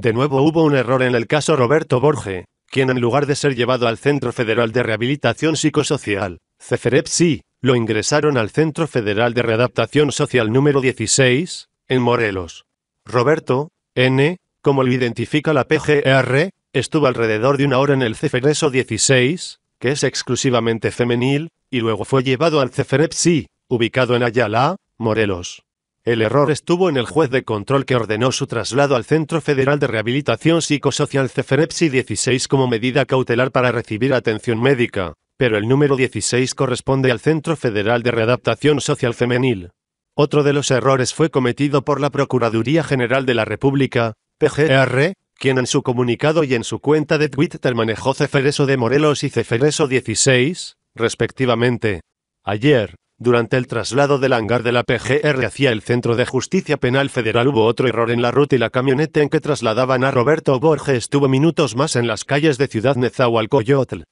De nuevo hubo un error en el caso Roberto Borge, quien en lugar de ser llevado al Centro Federal de Rehabilitación Psicosocial, (Ceferepsi) lo ingresaron al Centro Federal de Readaptación Social número 16, en Morelos. Roberto, N., como lo identifica la PGR, estuvo alrededor de una hora en el CFRESO 16, que es exclusivamente femenil, y luego fue llevado al Ceferepsi, ubicado en Ayala, Morelos. El error estuvo en el juez de control que ordenó su traslado al Centro Federal de Rehabilitación Psicosocial Ceferepsi 16 como medida cautelar para recibir atención médica, pero el número 16 corresponde al Centro Federal de Readaptación Social Femenil. Otro de los errores fue cometido por la Procuraduría General de la República, PGR, quien en su comunicado y en su cuenta de Twitter manejó Cefereso de Morelos y Cefereso 16, respectivamente. Ayer, durante el traslado del hangar de la PGR hacia el Centro de Justicia Penal Federal hubo otro error en la ruta y la camioneta en que trasladaban a Roberto Borges estuvo minutos más en las calles de Ciudad Nezahualcóyotl.